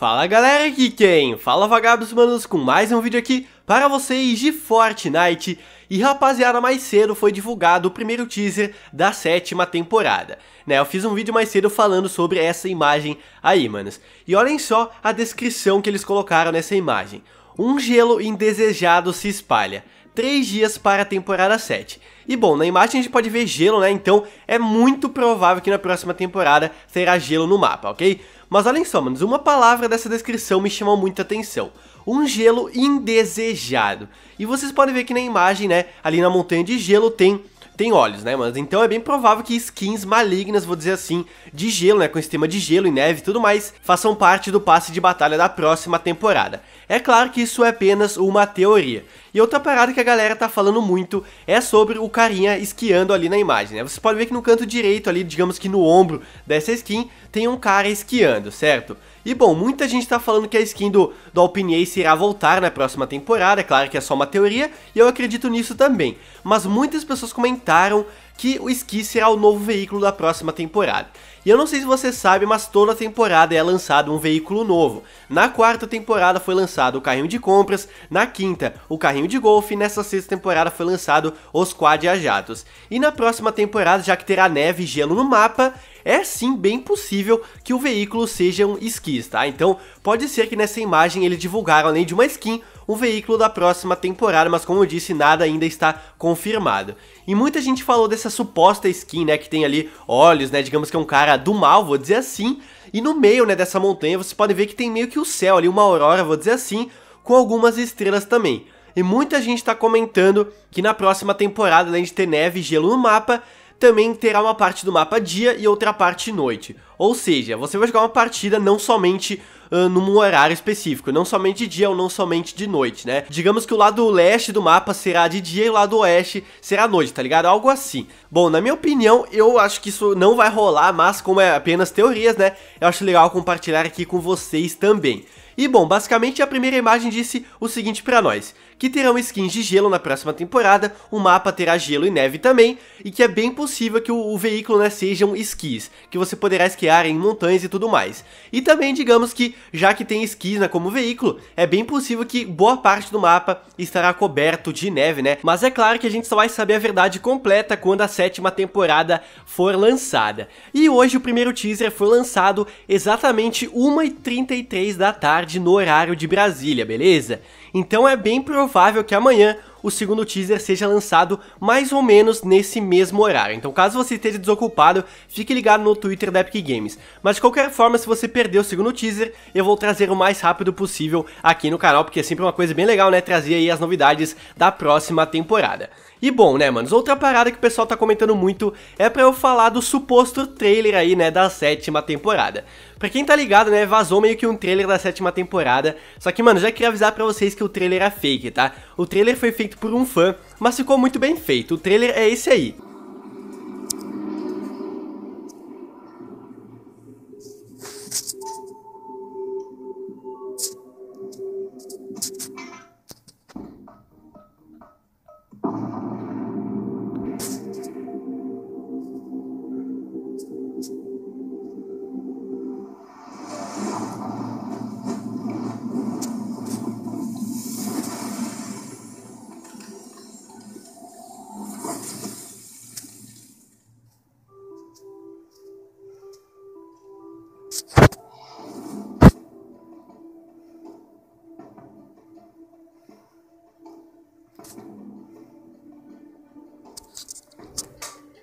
Fala galera, aqui quem? Fala vagabos manos com mais um vídeo aqui para vocês de Fortnite E rapaziada, mais cedo foi divulgado o primeiro teaser da sétima temporada né, Eu fiz um vídeo mais cedo falando sobre essa imagem aí manos E olhem só a descrição que eles colocaram nessa imagem Um gelo indesejado se espalha 3 dias para a temporada 7. E bom, na imagem a gente pode ver gelo, né? Então é muito provável que na próxima temporada terá gelo no mapa, ok? Mas olhem só, mano, uma palavra dessa descrição me chamou muita atenção. Um gelo indesejado. E vocês podem ver que na imagem, né, ali na montanha de gelo tem tem olhos, né, mano? Então é bem provável que skins malignas, vou dizer assim, de gelo, né, com esse tema de gelo e neve e tudo mais, façam parte do passe de batalha da próxima temporada. É claro que isso é apenas uma teoria. E outra parada que a galera tá falando muito é sobre o carinha esquiando ali na imagem, né? Você pode ver que no canto direito ali, digamos que no ombro dessa skin, tem um cara esquiando, certo? E bom, muita gente tá falando que a skin do, do Alpine Ace irá voltar na próxima temporada, é claro que é só uma teoria, e eu acredito nisso também. Mas muitas pessoas comentaram que o esqui será é o novo veículo da próxima temporada. E eu não sei se você sabe, mas toda temporada é lançado um veículo novo. Na quarta temporada foi lançado o carrinho de compras, na quinta o carrinho de golfe, e nessa sexta temporada foi lançado os quad a jatos. E na próxima temporada, já que terá neve e gelo no mapa, é sim bem possível que o veículo seja um esquis, tá? Então pode ser que nessa imagem eles divulgaram além de uma skin, um veículo da próxima temporada, mas como eu disse, nada ainda está confirmado. E muita gente falou dessa suposta skin, né, que tem ali olhos, né, digamos que é um cara do mal, vou dizer assim, e no meio, né, dessa montanha, você pode ver que tem meio que o céu ali, uma aurora, vou dizer assim, com algumas estrelas também. E muita gente está comentando que na próxima temporada, além de ter neve e gelo no mapa, também terá uma parte do mapa dia e outra parte noite. Ou seja, você vai jogar uma partida não somente uh, num horário específico, não somente de dia ou não somente de noite, né? Digamos que o lado leste do mapa será de dia e o lado oeste será noite, tá ligado? Algo assim. Bom, na minha opinião, eu acho que isso não vai rolar, mas como é apenas teorias, né? Eu acho legal compartilhar aqui com vocês também. E bom, basicamente a primeira imagem disse o seguinte para nós, que terão skins de gelo na próxima temporada, o mapa terá gelo e neve também, e que é bem possível que o, o veículo né, sejam um esquis, que você poderá esquiar passear em montanhas e tudo mais. E também digamos que, já que tem esquina né, como veículo, é bem possível que boa parte do mapa estará coberto de neve, né? Mas é claro que a gente só vai saber a verdade completa quando a sétima temporada for lançada. E hoje o primeiro teaser foi lançado exatamente 1h33 da tarde no horário de Brasília, beleza? Então é bem provável que amanhã o segundo teaser seja lançado mais ou menos nesse mesmo horário. Então caso você esteja desocupado, fique ligado no Twitter da Epic Games. Mas de qualquer forma, se você perdeu o segundo teaser, eu vou trazer o mais rápido possível aqui no canal, porque é sempre uma coisa bem legal, né, trazer aí as novidades da próxima temporada. E bom, né, manos, outra parada que o pessoal tá comentando muito é pra eu falar do suposto trailer aí, né, da sétima temporada. Pra quem tá ligado, né, vazou meio que um trailer da sétima temporada, só que, mano, já queria avisar pra vocês que o trailer é fake, tá? O trailer foi feito por um fã, mas ficou muito bem feito, o trailer é esse aí.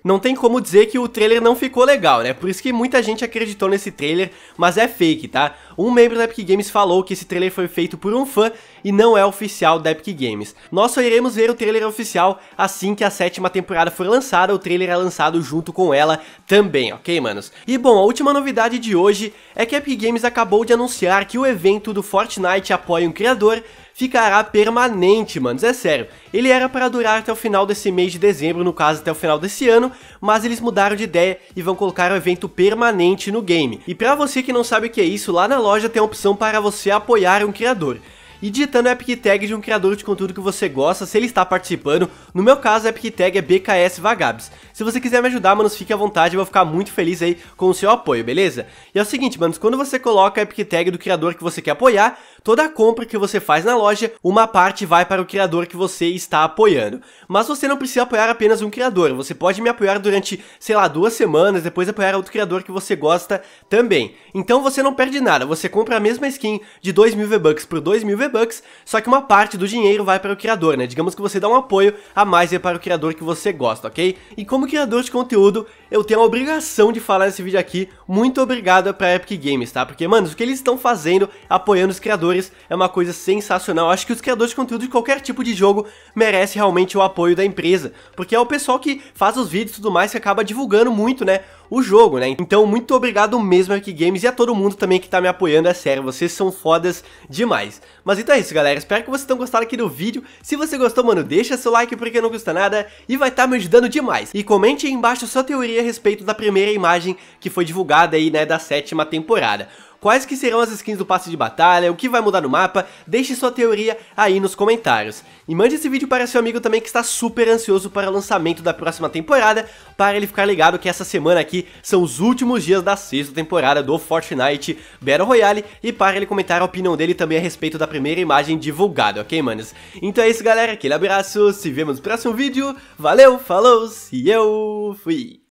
Não tem como dizer que o trailer não ficou legal, né? Por isso que muita gente acreditou nesse trailer, mas é fake, tá? Um membro da Epic Games falou que esse trailer foi feito por um fã e não é oficial da Epic Games. Nós só iremos ver o trailer oficial assim que a sétima temporada for lançada, o trailer é lançado junto com ela também, ok, manos? E bom, a última novidade de hoje é que a Epic Games acabou de anunciar que o evento do Fortnite apoia um criador ficará permanente, mano. É sério. Ele era para durar até o final desse mês de dezembro, no caso até o final desse ano, mas eles mudaram de ideia e vão colocar o um evento permanente no game. E para você que não sabe o que é isso, lá na loja tem a opção para você apoiar um criador e digitando a Epic Tag de um criador de conteúdo que você gosta, se ele está participando. No meu caso, a Epic Tag é BKS Vagabs. Se você quiser me ajudar, manos, fique à vontade, eu vou ficar muito feliz aí com o seu apoio, beleza? E é o seguinte, manos, quando você coloca a Epic Tag do criador que você quer apoiar, Toda compra que você faz na loja, uma parte vai para o criador que você está apoiando. Mas você não precisa apoiar apenas um criador, você pode me apoiar durante, sei lá, duas semanas, depois apoiar outro criador que você gosta também. Então você não perde nada, você compra a mesma skin de 2 mil V-Bucks por 2 mil V-Bucks, só que uma parte do dinheiro vai para o criador, né? Digamos que você dá um apoio a mais é para o criador que você gosta, ok? E como criador de conteúdo, eu tenho a obrigação de falar nesse vídeo aqui. Muito obrigado pra Epic Games, tá? Porque, mano, o que eles estão fazendo, apoiando os criadores, é uma coisa sensacional. Acho que os criadores de conteúdo de qualquer tipo de jogo merece realmente o apoio da empresa. Porque é o pessoal que faz os vídeos e tudo mais que acaba divulgando muito, né? O jogo, né? Então, muito obrigado mesmo, Epic Games, e a todo mundo também que tá me apoiando, é sério, vocês são fodas demais. Mas então é isso, galera. Espero que vocês tenham gostado aqui do vídeo. Se você gostou, mano, deixa seu like porque não custa nada e vai estar tá me ajudando demais. E comente aí embaixo a sua teoria a respeito da primeira imagem que foi divulgada aí, né, da sétima temporada. Quais que serão as skins do passe de batalha, o que vai mudar no mapa, deixe sua teoria aí nos comentários. E mande esse vídeo para seu amigo também que está super ansioso para o lançamento da próxima temporada, para ele ficar ligado que essa semana aqui são os últimos dias da sexta temporada do Fortnite Battle Royale, e para ele comentar a opinião dele também a respeito da primeira imagem divulgada, ok manos? Então é isso galera, aquele abraço, se vemos no próximo vídeo, valeu, falou, e eu fui!